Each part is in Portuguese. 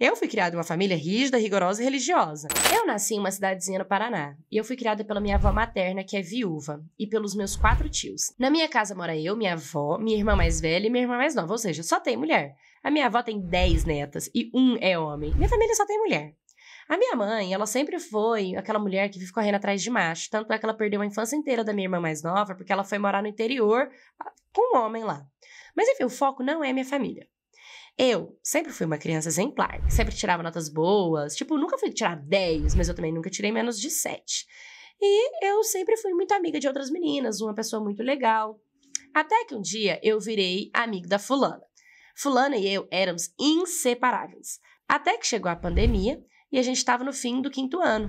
Eu fui criada em uma família rígida, rigorosa e religiosa. Eu nasci em uma cidadezinha no Paraná, e eu fui criada pela minha avó materna, que é viúva, e pelos meus quatro tios. Na minha casa mora eu, minha avó, minha irmã mais velha e minha irmã mais nova, ou seja, só tem mulher. A minha avó tem dez netas e um é homem. Minha família só tem mulher. A minha mãe, ela sempre foi aquela mulher que vive correndo atrás de macho. Tanto é que ela perdeu a infância inteira da minha irmã mais nova, porque ela foi morar no interior ah, com um homem lá. Mas enfim, o foco não é minha família. Eu sempre fui uma criança exemplar, sempre tirava notas boas, tipo, nunca fui tirar 10, mas eu também nunca tirei menos de 7. E eu sempre fui muito amiga de outras meninas, uma pessoa muito legal. Até que um dia eu virei amigo da fulana. Fulana e eu éramos inseparáveis. Até que chegou a pandemia e a gente estava no fim do quinto ano.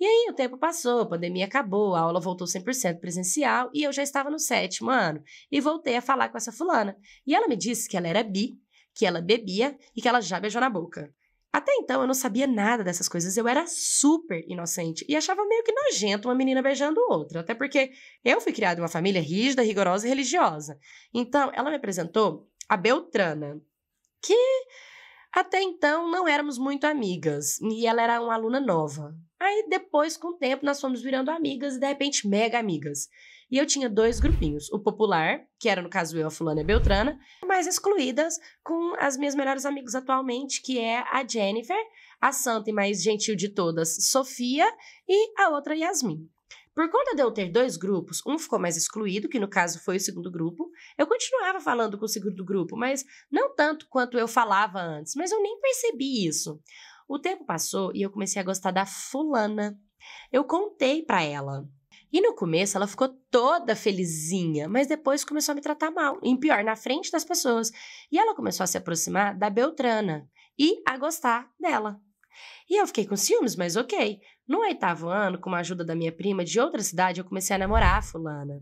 E aí o tempo passou, a pandemia acabou, a aula voltou 100% presencial e eu já estava no sétimo ano. E voltei a falar com essa fulana. E ela me disse que ela era bi que ela bebia e que ela já beijou na boca. Até então eu não sabia nada dessas coisas, eu era super inocente e achava meio que nojento uma menina beijando outra, até porque eu fui criada em uma família rígida, rigorosa e religiosa. Então ela me apresentou a Beltrana, que até então não éramos muito amigas e ela era uma aluna nova. Aí depois, com o tempo, nós fomos virando amigas e de repente mega amigas. E eu tinha dois grupinhos. O popular, que era no caso eu, a fulana e a Beltrana, mais excluídas com as minhas melhores amigas atualmente, que é a Jennifer, a santa e mais gentil de todas, Sofia, e a outra Yasmin. Por conta de eu ter dois grupos, um ficou mais excluído, que no caso foi o segundo grupo. Eu continuava falando com o segundo grupo, mas não tanto quanto eu falava antes, mas eu nem percebi isso. O tempo passou e eu comecei a gostar da fulana. Eu contei para ela e no começo ela ficou toda felizinha, mas depois começou a me tratar mal, em pior, na frente das pessoas. E ela começou a se aproximar da Beltrana e a gostar dela. E eu fiquei com ciúmes, mas ok. No oitavo ano, com a ajuda da minha prima de outra cidade, eu comecei a namorar a fulana.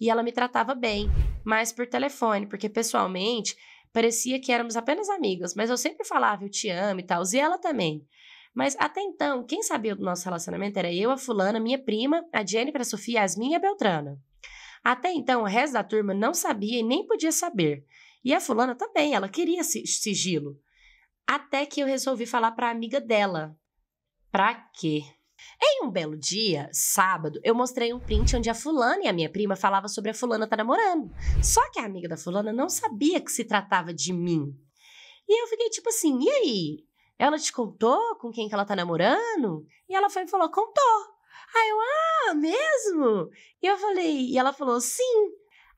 E ela me tratava bem, mas por telefone, porque pessoalmente parecia que éramos apenas amigas, mas eu sempre falava eu te amo e tal, e ela também. Mas até então, quem sabia do nosso relacionamento era eu, a fulana, minha prima, a Jennifer, a Sofia, a Yasmin e a Beltrana. Até então, o resto da turma não sabia e nem podia saber. E a fulana também, ela queria sigilo. Até que eu resolvi falar para a amiga dela. Pra quê? Em um belo dia, sábado, eu mostrei um print onde a fulana e a minha prima falavam sobre a fulana tá namorando. Só que a amiga da fulana não sabia que se tratava de mim. E eu fiquei tipo assim, e aí? Ela te contou com quem que ela tá namorando? E ela foi e falou: Contou. Aí eu, ah, mesmo? E eu falei, e ela falou, sim.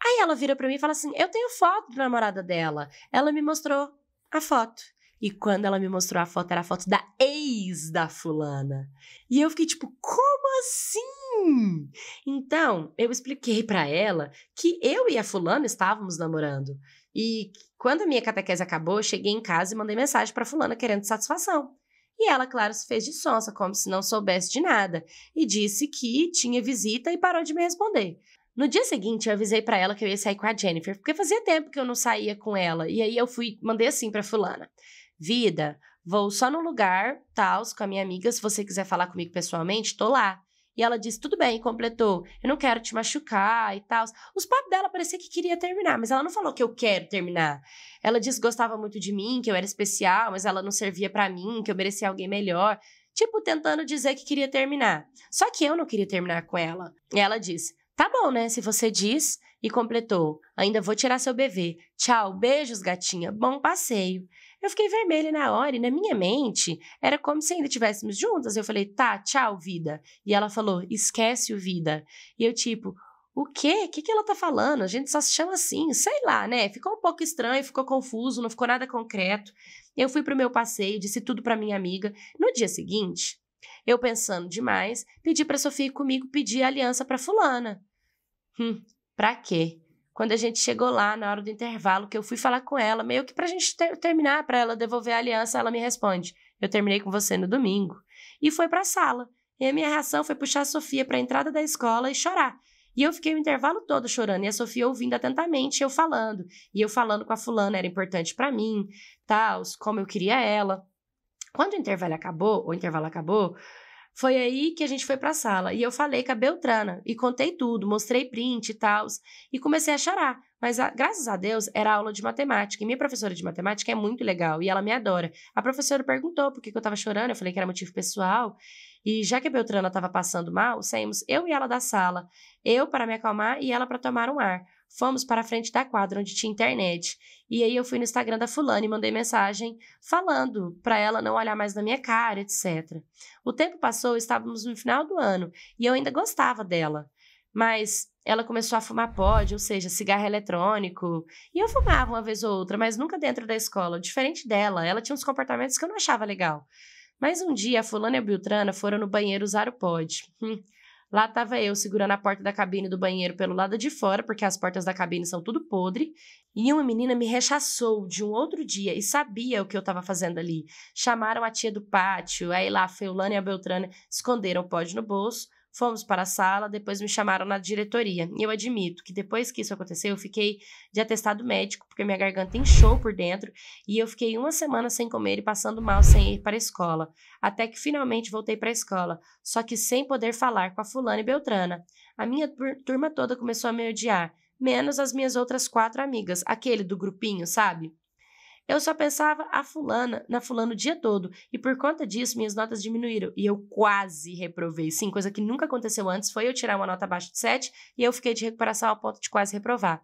Aí ela vira para mim e fala assim: Eu tenho foto da namorada dela. Ela me mostrou a foto. E quando ela me mostrou a foto, era a foto da ex da fulana. E eu fiquei tipo, como assim? Então, eu expliquei para ela que eu e a fulana estávamos namorando. E quando a minha catequese acabou, cheguei em casa e mandei mensagem para fulana querendo satisfação. E ela, claro, se fez de sonsa, como se não soubesse de nada, e disse que tinha visita e parou de me responder. No dia seguinte, eu avisei para ela que eu ia sair com a Jennifer, porque fazia tempo que eu não saía com ela. E aí eu fui, mandei assim para fulana: "Vida, vou só no lugar, tals, com a minha amiga, se você quiser falar comigo pessoalmente, tô lá. E ela disse: tudo bem, completou. Eu não quero te machucar e tal. Os papos dela parecia que queria terminar, mas ela não falou que eu quero terminar. Ela disse que gostava muito de mim, que eu era especial, mas ela não servia para mim, que eu merecia alguém melhor. Tipo, tentando dizer que queria terminar. Só que eu não queria terminar com ela. E ela disse: tá bom, né? Se você diz. E completou: ainda vou tirar seu bebê. Tchau, beijos, gatinha. Bom passeio. Eu fiquei vermelha na hora e na minha mente era como se ainda estivéssemos juntas. Eu falei, tá, tchau, vida. E ela falou, esquece o vida. E eu, tipo, o quê? O que, que ela tá falando? A gente só se chama assim, sei lá, né? Ficou um pouco estranho, ficou confuso, não ficou nada concreto. Eu fui pro meu passeio, disse tudo pra minha amiga. No dia seguinte, eu pensando demais, pedi pra Sofia ir comigo pedir aliança pra fulana. Hum, pra quê? quando a gente chegou lá, na hora do intervalo, que eu fui falar com ela, meio que pra gente ter, terminar, pra ela devolver a aliança, ela me responde: Eu terminei com você no domingo. E foi pra sala. E a minha reação foi puxar a Sofia pra entrada da escola e chorar. E eu fiquei o intervalo todo chorando, e a Sofia ouvindo atentamente, eu falando. E eu falando com a fulana, era importante para mim, tal, como eu queria ela. Quando o intervalo acabou, o intervalo acabou, foi aí que a gente foi para a sala e eu falei com a Beltrana e contei tudo, mostrei print e tal, e comecei a chorar. Mas a, ah, graças a Deus era aula de matemática e minha professora de matemática é muito legal e ela me adora. A professora perguntou por que, que eu estava chorando, eu falei que era motivo pessoal. E já que a Beltrana estava passando mal, saímos eu e ela da sala, eu para me acalmar e ela para tomar um ar. Fomos para a frente da quadra, onde tinha internet. E aí eu fui no Instagram da fulana e mandei mensagem falando para ela não olhar mais na minha cara, etc. O tempo passou, estávamos no final do ano e eu ainda gostava dela. Mas ela começou a fumar pod, ou seja, cigarro eletrônico. E eu fumava uma vez ou outra, mas nunca dentro da escola. Diferente dela, ela tinha uns comportamentos que eu não achava legal. Mas um dia, a fulana e a Biltrana foram no banheiro usar o pod. Hum. Lá estava eu segurando a porta da cabine do banheiro pelo lado de fora, porque as portas da cabine são tudo podre. E uma menina me rechaçou de um outro dia e sabia o que eu estava fazendo ali. Chamaram a tia do pátio, aí lá a Feulana e a Beltrana esconderam o pódio no bolso. Fomos para a sala, depois me chamaram na diretoria. E eu admito que depois que isso aconteceu, eu fiquei de atestado médico, porque minha garganta inchou por dentro e eu fiquei uma semana sem comer e passando mal sem ir para a escola. Até que finalmente voltei para a escola, só que sem poder falar com a fulana e beltrana. A minha turma toda começou a me odiar, menos as minhas outras quatro amigas, aquele do grupinho, sabe? Eu só pensava a fulana, na fulana o dia todo, e por conta disso minhas notas diminuíram e eu quase reprovei. Sim, coisa que nunca aconteceu antes foi eu tirar uma nota abaixo de 7 e eu fiquei de recuperação ao ponto de quase reprovar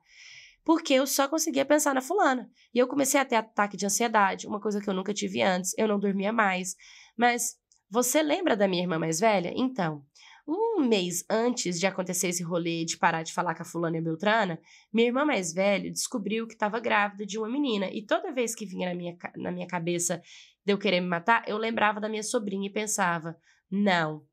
porque eu só conseguia pensar na fulana. E eu comecei a ter ataque de ansiedade, uma coisa que eu nunca tive antes, eu não dormia mais. Mas você lembra da minha irmã mais velha? Então, um mês antes de acontecer esse rolê de parar de falar com a fulana e a beltrana, minha irmã mais velha descobriu que estava grávida de uma menina. E toda vez que vinha na minha, na minha cabeça de eu querer me matar, eu lembrava da minha sobrinha e pensava, não,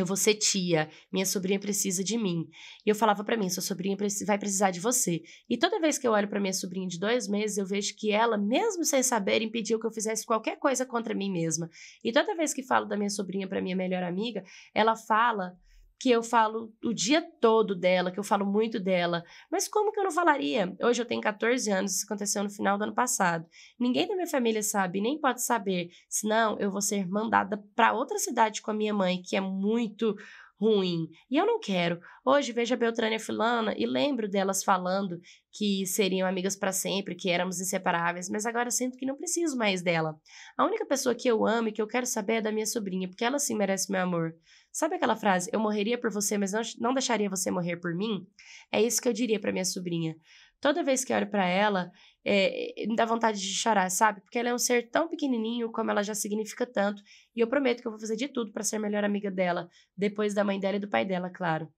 eu vou ser tia, minha sobrinha precisa de mim. E eu falava para mim, sua sobrinha vai precisar de você. E toda vez que eu olho para minha sobrinha de dois meses, eu vejo que ela, mesmo sem saber, impediu que eu fizesse qualquer coisa contra mim mesma. E toda vez que falo da minha sobrinha para minha melhor amiga, ela fala que eu falo o dia todo dela, que eu falo muito dela. Mas como que eu não falaria? Hoje eu tenho 14 anos, isso aconteceu no final do ano passado. Ninguém da minha família sabe, nem pode saber, senão eu vou ser mandada para outra cidade com a minha mãe, que é muito ruim. E eu não quero. Hoje vejo a Beltrânia Filana e lembro delas falando que seriam amigas para sempre, que éramos inseparáveis, mas agora sinto que não preciso mais dela. A única pessoa que eu amo e que eu quero saber é da minha sobrinha, porque ela sim merece meu amor. Sabe aquela frase, eu morreria por você, mas não, não deixaria você morrer por mim? É isso que eu diria para minha sobrinha. Toda vez que eu olho para ela, é, é, me dá vontade de chorar, sabe? Porque ela é um ser tão pequenininho como ela já significa tanto. E eu prometo que eu vou fazer de tudo para ser a melhor amiga dela, depois da mãe dela e do pai dela, claro.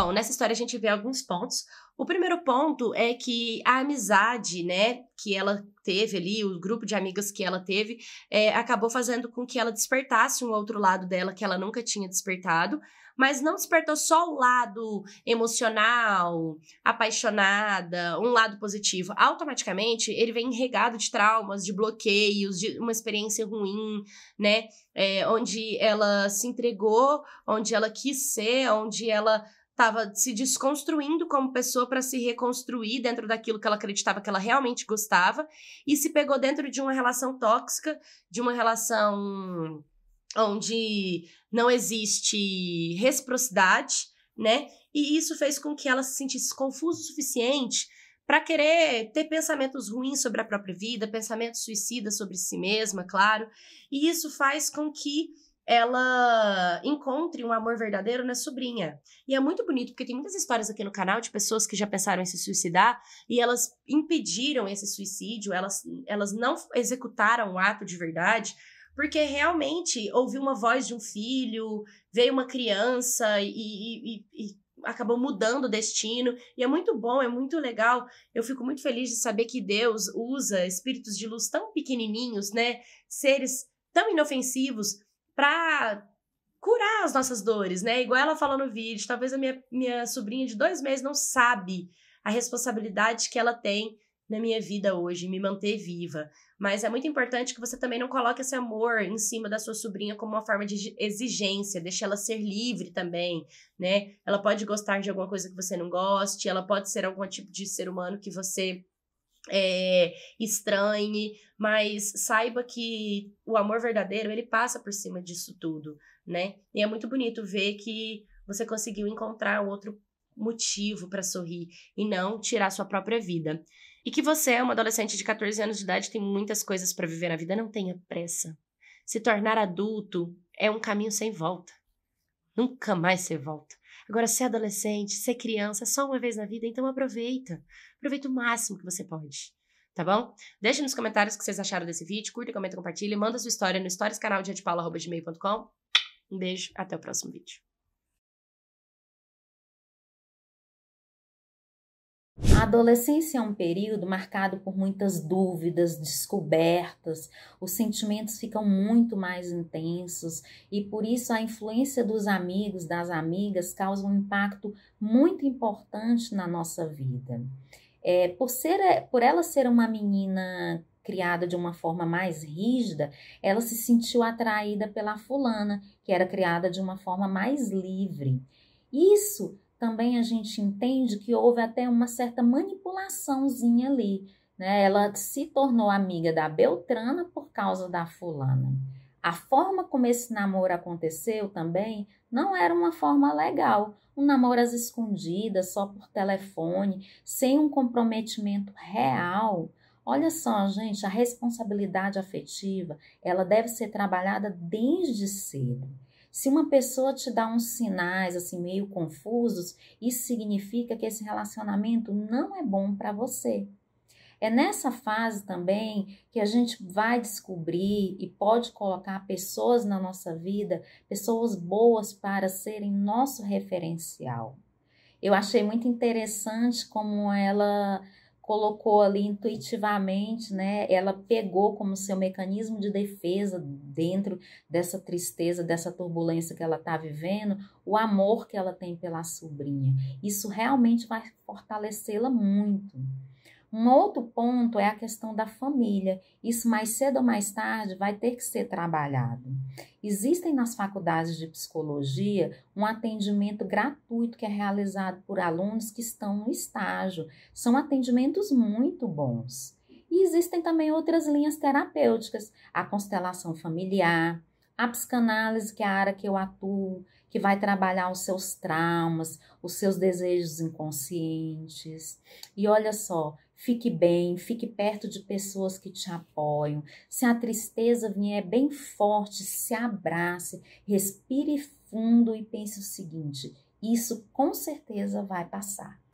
Bom, nessa história a gente vê alguns pontos. O primeiro ponto é que a amizade, né, que ela teve ali, o grupo de amigas que ela teve, é, acabou fazendo com que ela despertasse um outro lado dela que ela nunca tinha despertado, mas não despertou só o lado emocional, apaixonada, um lado positivo. Automaticamente ele vem regado de traumas, de bloqueios, de uma experiência ruim, né, é, onde ela se entregou, onde ela quis ser, onde ela estava se desconstruindo como pessoa para se reconstruir dentro daquilo que ela acreditava que ela realmente gostava e se pegou dentro de uma relação tóxica, de uma relação onde não existe reciprocidade, né? E isso fez com que ela se sentisse confusa o suficiente para querer ter pensamentos ruins sobre a própria vida, pensamentos suicidas sobre si mesma, claro. E isso faz com que ela encontre um amor verdadeiro na sobrinha. E é muito bonito, porque tem muitas histórias aqui no canal de pessoas que já pensaram em se suicidar e elas impediram esse suicídio, elas, elas não executaram o ato de verdade, porque realmente ouviu uma voz de um filho, veio uma criança e, e, e, e acabou mudando o destino. E é muito bom, é muito legal. Eu fico muito feliz de saber que Deus usa espíritos de luz tão pequenininhos, né? Seres tão inofensivos para curar as nossas dores, né? Igual ela falou no vídeo, talvez a minha, minha sobrinha de dois meses não sabe a responsabilidade que ela tem na minha vida hoje, me manter viva. Mas é muito importante que você também não coloque esse amor em cima da sua sobrinha como uma forma de exigência, deixe ela ser livre também, né? Ela pode gostar de alguma coisa que você não goste, ela pode ser algum tipo de ser humano que você é, estranhe, mas saiba que o amor verdadeiro ele passa por cima disso tudo, né? E é muito bonito ver que você conseguiu encontrar outro motivo para sorrir e não tirar sua própria vida. E que você é uma adolescente de 14 anos de idade, tem muitas coisas para viver na vida, não tenha pressa. Se tornar adulto é um caminho sem volta. Nunca mais você volta. Agora, ser adolescente, ser criança, é só uma vez na vida, então aproveita. Aproveita o máximo que você pode. Tá bom? Deixe nos comentários o que vocês acharam desse vídeo. Curta, comenta, compartilha. Manda sua história no storiescanaldiadepaula.com. Um beijo, até o próximo vídeo. A adolescência é um período marcado por muitas dúvidas, descobertas, os sentimentos ficam muito mais intensos e por isso a influência dos amigos, das amigas, causa um impacto muito importante na nossa vida. É, por, ser, é, por ela ser uma menina criada de uma forma mais rígida, ela se sentiu atraída pela fulana, que era criada de uma forma mais livre. Isso também a gente entende que houve até uma certa manipulaçãozinha ali. Né? Ela se tornou amiga da Beltrana por causa da fulana. A forma como esse namoro aconteceu também não era uma forma legal. Um namoro às escondidas, só por telefone, sem um comprometimento real. Olha só, gente, a responsabilidade afetiva, ela deve ser trabalhada desde cedo. Se uma pessoa te dá uns sinais assim meio confusos, isso significa que esse relacionamento não é bom para você. É nessa fase também que a gente vai descobrir e pode colocar pessoas na nossa vida, pessoas boas para serem nosso referencial. Eu achei muito interessante como ela colocou ali intuitivamente, né? Ela pegou como seu mecanismo de defesa dentro dessa tristeza, dessa turbulência que ela está vivendo, o amor que ela tem pela sobrinha. Isso realmente vai fortalecê-la muito. Um outro ponto é a questão da família. Isso mais cedo ou mais tarde vai ter que ser trabalhado. Existem nas faculdades de psicologia um atendimento gratuito que é realizado por alunos que estão no estágio. São atendimentos muito bons. E existem também outras linhas terapêuticas, a constelação familiar, a psicanálise, que é a área que eu atuo, que vai trabalhar os seus traumas, os seus desejos inconscientes. E olha só, Fique bem, fique perto de pessoas que te apoiam. Se a tristeza vier bem forte, se abrace, respire fundo e pense o seguinte: isso com certeza vai passar.